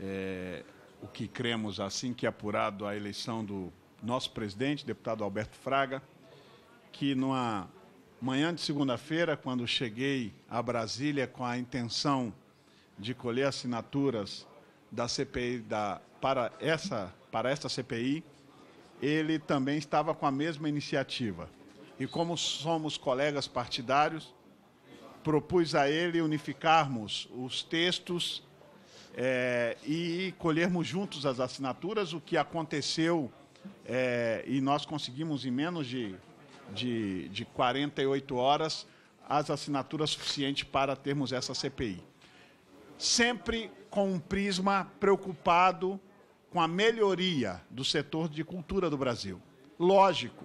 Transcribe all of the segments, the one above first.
é, o que cremos assim que é apurado a eleição do nosso presidente, deputado Alberto Fraga, que numa manhã de segunda-feira, quando cheguei a Brasília com a intenção de colher assinaturas da CPI da, para, essa, para esta CPI, ele também estava com a mesma iniciativa. E como somos colegas partidários, propus a ele unificarmos os textos é, e colhermos juntos as assinaturas, o que aconteceu é, e nós conseguimos em menos de, de, de 48 horas as assinaturas suficientes para termos essa CPI. Sempre com um prisma preocupado com a melhoria do setor de cultura do Brasil. Lógico,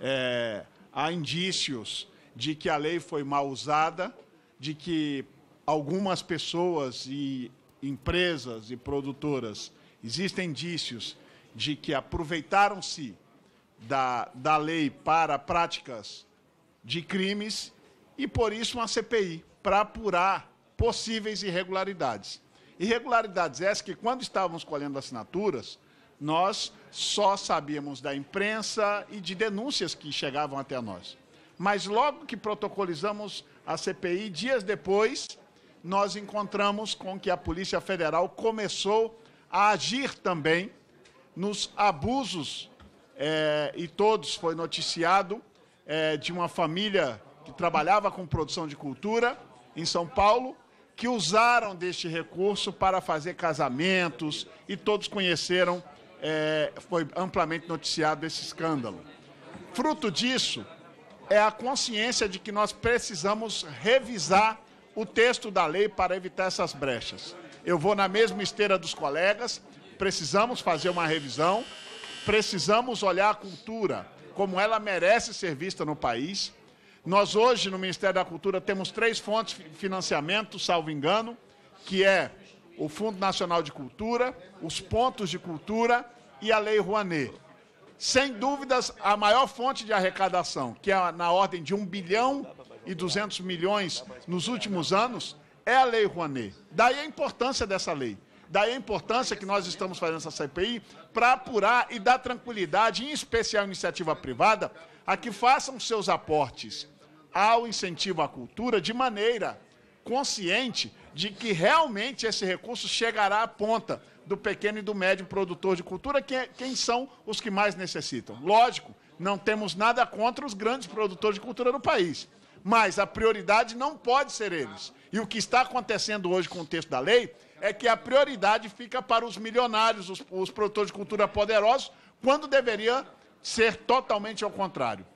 é, há indícios de que a lei foi mal usada, de que algumas pessoas e empresas e produtoras, existem indícios de que aproveitaram-se da, da lei para práticas de crimes e, por isso, uma CPI para apurar possíveis irregularidades. Irregularidades essas que, quando estávamos colhendo assinaturas, nós só sabíamos da imprensa e de denúncias que chegavam até nós. Mas logo que protocolizamos a CPI, dias depois, nós encontramos com que a Polícia Federal começou a agir também nos abusos, é, e todos foi noticiado, é, de uma família que trabalhava com produção de cultura em São Paulo, que usaram deste recurso para fazer casamentos e todos conheceram, é, foi amplamente noticiado esse escândalo. Fruto disso é a consciência de que nós precisamos revisar o texto da lei para evitar essas brechas. Eu vou na mesma esteira dos colegas, precisamos fazer uma revisão, precisamos olhar a cultura como ela merece ser vista no país. Nós hoje no Ministério da Cultura temos três fontes de financiamento, salvo engano, que é o Fundo Nacional de Cultura, os pontos de cultura e a Lei Rouanet sem dúvidas, a maior fonte de arrecadação, que é na ordem de 1 bilhão e 200 milhões nos últimos anos, é a Lei Rouanet. Daí a importância dessa lei. Daí a importância que nós estamos fazendo essa CPI para apurar e dar tranquilidade, em especial à iniciativa privada, a que façam seus aportes ao incentivo à cultura de maneira consciente de que realmente esse recurso chegará à ponta do pequeno e do médio produtor de cultura, que, é, quem são os que mais necessitam. Lógico, não temos nada contra os grandes produtores de cultura no país, mas a prioridade não pode ser eles. E o que está acontecendo hoje com o texto da lei é que a prioridade fica para os milionários, os, os produtores de cultura poderosos, quando deveria ser totalmente ao contrário.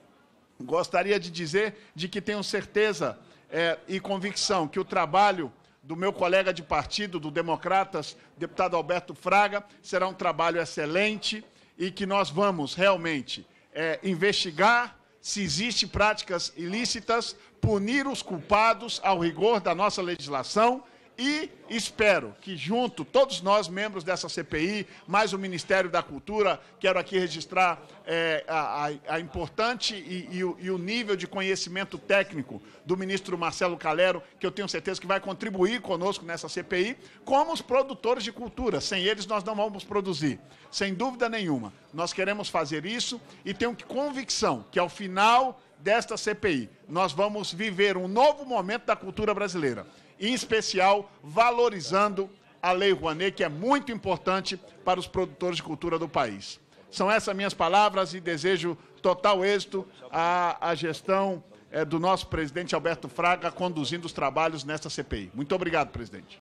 Gostaria de dizer de que tenho certeza é, e convicção que o trabalho do meu colega de partido, do Democratas, deputado Alberto Fraga, será um trabalho excelente e que nós vamos realmente é, investigar se existem práticas ilícitas, punir os culpados ao rigor da nossa legislação e espero que junto todos nós, membros dessa CPI, mais o Ministério da Cultura, quero aqui registrar é, a, a, importante e, e, o, e, o, nível de conhecimento técnico do ministro Marcelo Calero, que eu tenho certeza que vai contribuir conosco nessa CPI, como os produtores de cultura. Sem eles nós não vamos produzir, sem dúvida nenhuma. Nós queremos fazer isso e tenho convicção que ao final desta CPI nós vamos viver um novo momento da cultura brasileira em especial valorizando a Lei Rouanet, que é muito importante para os produtores de cultura do país. São essas minhas palavras e desejo total êxito à, à gestão é, do nosso presidente Alberto Fraga conduzindo os trabalhos nesta CPI. Muito obrigado, presidente.